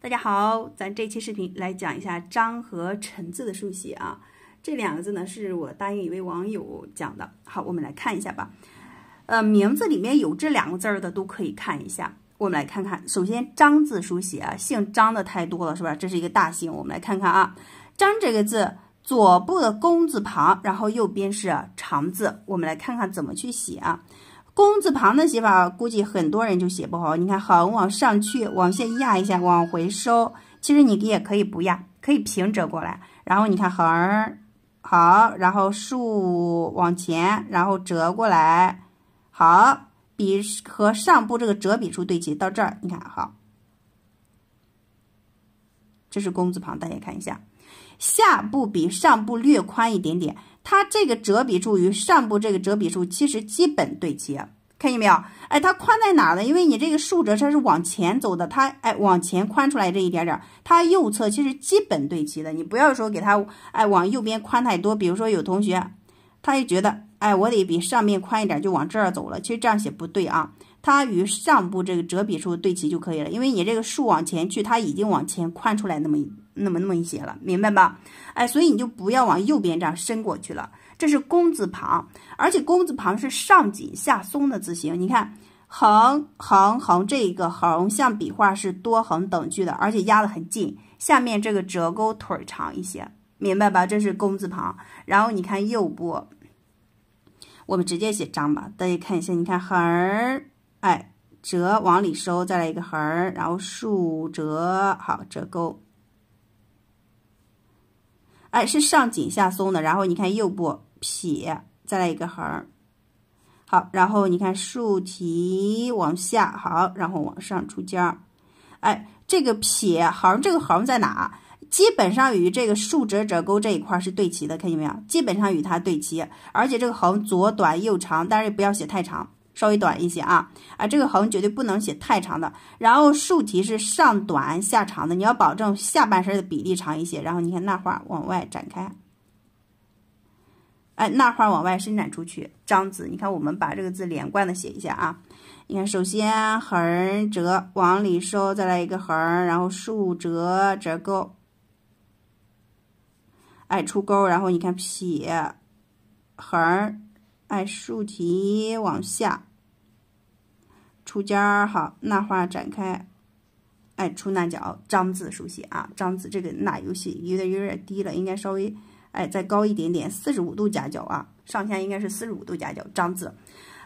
大家好，咱这期视频来讲一下“张”和“陈”字的书写啊。这两个字呢，是我答应一位网友讲的。好，我们来看一下吧。呃，名字里面有这两个字儿的都可以看一下。我们来看看，首先“张”字书写啊，姓张的太多了是吧？这是一个大姓。我们来看看啊，“张”这个字，左部的“工”字旁，然后右边是“长”字。我们来看看怎么去写啊。工字旁的写法，估计很多人就写不好。你看，横往上去，往下压一下，往回收。其实你也可以不压，可以平折过来。然后你看，横好，然后竖往前，然后折过来，好，笔和上部这个折笔处对齐到这儿。你看，好，这是工字旁，大家看一下，下部比上部略宽一点点。它这个折笔处与上部这个折笔处其实基本对齐。看见没有？哎，它宽在哪儿呢？因为你这个竖折它是往前走的，它哎往前宽出来这一点点，它右侧其实基本对齐的。你不要说给它哎往右边宽太多。比如说有同学，他就觉得哎我得比上面宽一点，就往这儿走了。其实这样写不对啊，它与上部这个折笔处对齐就可以了。因为你这个竖往前去，它已经往前宽出来那么那么那么一些了，明白吧？哎，所以你就不要往右边这样伸过去了。这是工字旁，而且工字旁是上紧下松的字形。你看，横横横这一个横，像笔画是多横等距的，而且压的很近。下面这个折钩腿长一些，明白吧？这是工字旁。然后你看右部，我们直接写张吧。大家看一下，你看横，哎，折往里收，再来一个横，然后竖折，好，折钩。哎，是上紧下松的。然后你看右部撇，再来一个横，好。然后你看竖提往下，好，然后往上出尖儿。哎，这个撇横，这个横在哪？基本上与这个竖折折钩这一块是对齐的，看见没有？基本上与它对齐，而且这个横左短右长，但是不要写太长。稍微短一些啊，啊，这个横绝对不能写太长的。然后竖提是上短下长的，你要保证下半身的比例长一些。然后你看捺画往外展开，哎，捺画往外伸展出去。章字，你看我们把这个字连贯的写一下啊。你看，首先横折往里收，再来一个横，然后竖折折钩，哎，出钩，然后你看撇，横，哎，竖提往下。出尖儿好，捺画展开，哎，出捺角，张字书写啊，张字这个捺有些有点有点低了，应该稍微哎再高一点点，四十五度夹角啊，上下应该是四十五度夹角，张字。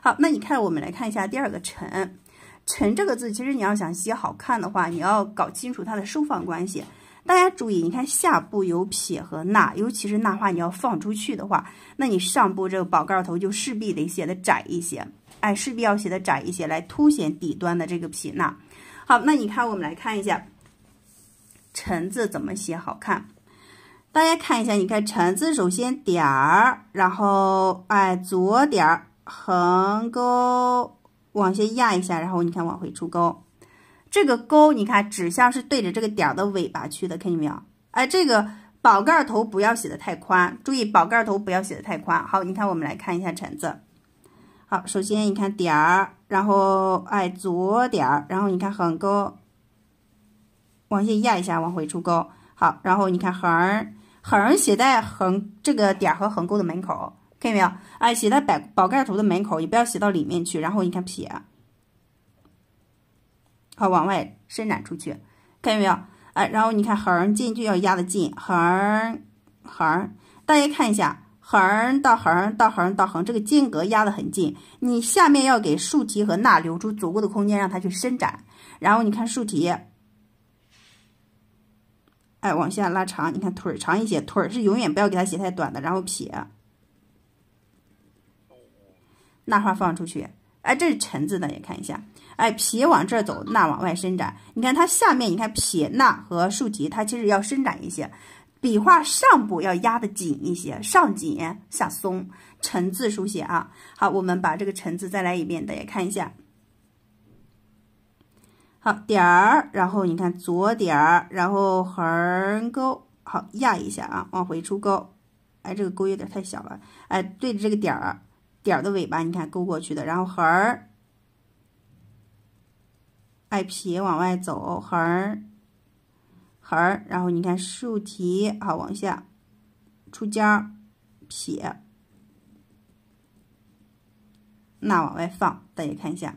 好，那你看我们来看一下第二个沉。沉这个字其实你要想写好看的话，你要搞清楚它的收放关系。大家注意，你看下部有撇和捺，尤其是捺画你要放出去的话，那你上部这个宝盖头就势必得写的窄一些。哎，势必要写的窄一些，来凸显底端的这个撇捺。好，那你看，我们来看一下橙子怎么写好看。大家看一下，你看橙子，首先点儿，然后哎左点儿，横钩往下压一下，然后你看往回出钩。这个钩你看指向是对着这个点儿的尾巴去的，看见没有？哎，这个宝盖头不要写的太宽，注意宝盖头不要写的太宽。好，你看我们来看一下橙子。好，首先你看点儿，然后哎左点儿，然后你看横钩，往下压一下，往回出钩。好，然后你看横，横写在横这个点儿和横钩的门口，看见没有？哎，写在宝宝盖头的门口，也不要写到里面去。然后你看撇，好往外伸展出去，看见没有？哎，然后你看横进去要压的进，横横，大家看一下。横到横到横到横，这个间隔压的很近。你下面要给竖提和捺留出足够的空间，让它去伸展。然后你看竖提，哎，往下拉长。你看腿儿长一些，腿儿是永远不要给它写太短的。然后撇，捺画放出去。哎，这是橙子的，也看一下。哎，撇往这走，捺往外伸展。你看它下面，你看撇捺和竖提，它其实要伸展一些。笔画上部要压的紧一些，上紧下松。沉字书写啊，好，我们把这个沉字再来一遍，大家看一下。好点儿，然后你看左点儿，然后横钩，好压一下啊，往回出钩。哎，这个钩有点太小了。哎，对着这个点儿，点儿的尾巴，你看勾过去的，然后横，挨撇往外走，横。横，然后你看竖提，好往下出尖儿，撇，那往外放，大家看一下。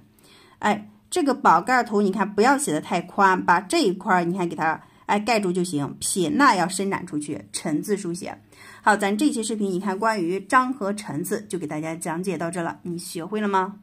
哎，这个宝盖头，你看不要写的太宽，把这一块儿你看给它哎盖住就行。撇捺要伸展出去，辰字书写。好，咱这期视频你看关于章和辰字就给大家讲解到这了，你学会了吗？